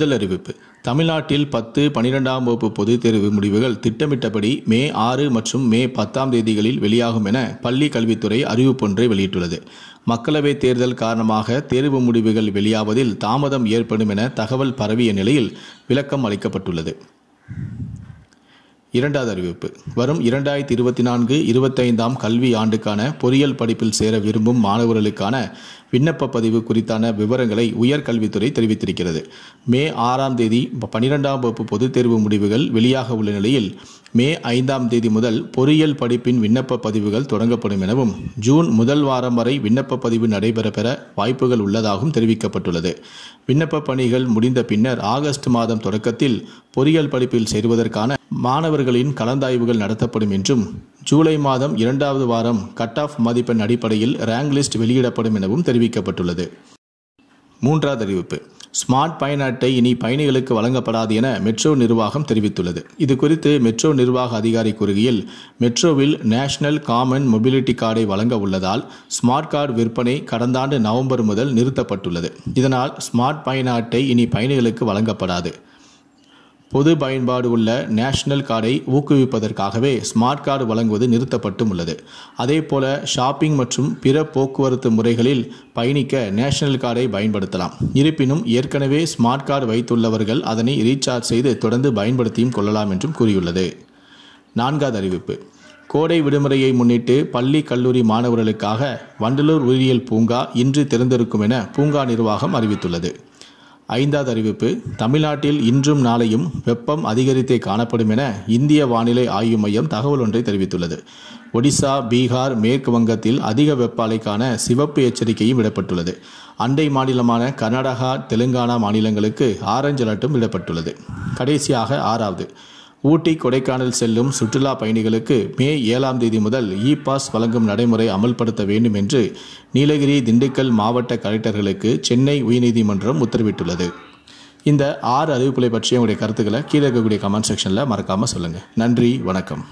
முதல் அறிவிப்பு தமிழ்நாட்டில் பத்து பனிரெண்டாம் வகுப்பு பொதுத் தேர்வு முடிவுகள் திட்டமிட்டபடி மே ஆறு மற்றும் மே பத்தாம் தேதிகளில் வெளியாகும் என பள்ளி கல்வித்துறை அறிவிப்பொன்றை வெளியிட்டுள்ளது மக்களவைத் தேர்தல் காரணமாக தேர்வு முடிவுகள் வெளியாவதில் தாமதம் ஏற்படும் என தகவல் பரவிய நிலையில் விளக்கம் அளிக்கப்பட்டுள்ளது இரண்டாவது அறிவிப்பு வரும் இரண்டாயிரத்தி இருபத்தி நான்கு இருபத்தைந்தாம் கல்வி ஆண்டுக்கான பொறியியல் படிப்பில் சேர விரும்பும் மாணவர்களுக்கான விண்ணப்ப பதிவு குறித்தான விவரங்களை உயர்கல்வித்துறை தெரிவித்திருக்கிறது மே ஆறாம் தேதி பனிரெண்டாம் வகுப்பு பொதுத் தேர்வு முடிவுகள் வெளியாக உள்ள நிலையில் மே ஐந்தாம் தேதி முதல் பொறியியல் படிப்பின் விண்ணப்ப பதிவுகள் தொடங்கப்படும் எனவும் ஜூன் முதல் வாரம் வரை விண்ணப்ப பதிவு நடைபெற பெற வாய்ப்புகள் உள்ளதாகவும் தெரிவிக்கப்பட்டுள்ளது விண்ணப்ப பணிகள் முடிந்த பின்னர் ஆகஸ்ட் மாதம் தொடக்கத்தில் பொறியியல் படிப்பில் சேருவதற்கான மாணவர்களின் கலந்தாய்வுகள் நடத்தப்படும் என்றும் ஜூலை மாதம் இரண்டாவது வாரம் கட் ஆஃப் மதிப்பெண் அடிப்படையில் ரேங்க் லிஸ்ட் வெளியிடப்படும் எனவும் தெரிவிக்கப்பட்டுள்ளது மூன்றாவது அறிவிப்பு ஸ்மார்ட் பயண அட்டை இனி பயணிகளுக்கு வழங்கப்படாது என மெட்ரோ நிர்வாகம் தெரிவித்துள்ளது இது குறித்து மெட்ரோ நிர்வாக அதிகாரி கூறுகையில் மெட்ரோவில் நேஷனல் காமன் மொபிலிட்டி கார்டை வழங்க உள்ளதால் ஸ்மார்ட் கார்டு விற்பனை கடந்த ஆண்டு நவம்பர் முதல் நிறுத்தப்பட்டுள்ளது இதனால் ஸ்மார்ட் பயண அட்டை இனி பயணிகளுக்கு வழங்கப்படாது பொது பயன்பாடு உள்ள நேஷனல் கார்டை ஊக்குவிப்பதற்காகவே ஸ்மார்ட் கார்டு வழங்குவது நிறுத்தப்பட்டும் உள்ளது அதே போல ஷாப்பிங் மற்றும் பிற போக்குவரத்து முறைகளில் பயணிக்க நேஷனல் கார்டை பயன்படுத்தலாம் இருப்பினும் ஏற்கனவே ஸ்மார்ட் கார்டு வைத்துள்ளவர்கள் அதனை ரீசார்ஜ் செய்து தொடர்ந்து பயன்படுத்தியும் கொள்ளலாம் என்றும் கூறியுள்ளது நான்காவது அறிவிப்பு கோடை விடுமுறையை முன்னிட்டு பள்ளி கல்லூரி மாணவர்களுக்காக வண்டலூர் உயிரியல் பூங்கா இன்று திறந்திருக்கும் என பூங்கா நிர்வாகம் அறிவித்துள்ளது ஐந்தாவது அறிவிப்பு தமிழ்நாட்டில் இன்றும் நாளையும் வெப்பம் அதிகரித்தே காணப்படும் என இந்திய வானிலை ஆய்வு மையம் தகவல் ஒன்றை தெரிவித்துள்ளது ஒடிசா பீகார் மேற்கு வங்கத்தில் அதிக வெப்ப அலைக்கான சிவப்பு எச்சரிக்கையும் விடப்பட்டுள்ளது அண்டை மாநிலமான கர்நாடகா தெலுங்கானா மாநிலங்களுக்கு ஆரஞ்சு அலர்ட்டும் விடப்பட்டுள்ளது கடைசியாக ஆறாவது ஊட்டி கொடைக்கானல் செல்லும் சுற்றுலா பயணிகளுக்கு மே ஏழாம் தேதி முதல் இ பாஸ் வழங்கும் நடைமுறை அமல்படுத்த வேண்டும் என்று நீலகிரி திண்டுக்கல் மாவட்ட கலெக்டர்களுக்கு சென்னை உயர்நீதிமன்றம் உத்தரவிட்டுள்ளது இந்த ஆறு அறிவிப்புகளை பற்றிய உங்களுடைய கருத்துக்களை கீழே இருக்கக்கூடிய கமெண்ட் செக்ஷனில் மறக்காமல் சொல்லுங்கள் நன்றி வணக்கம்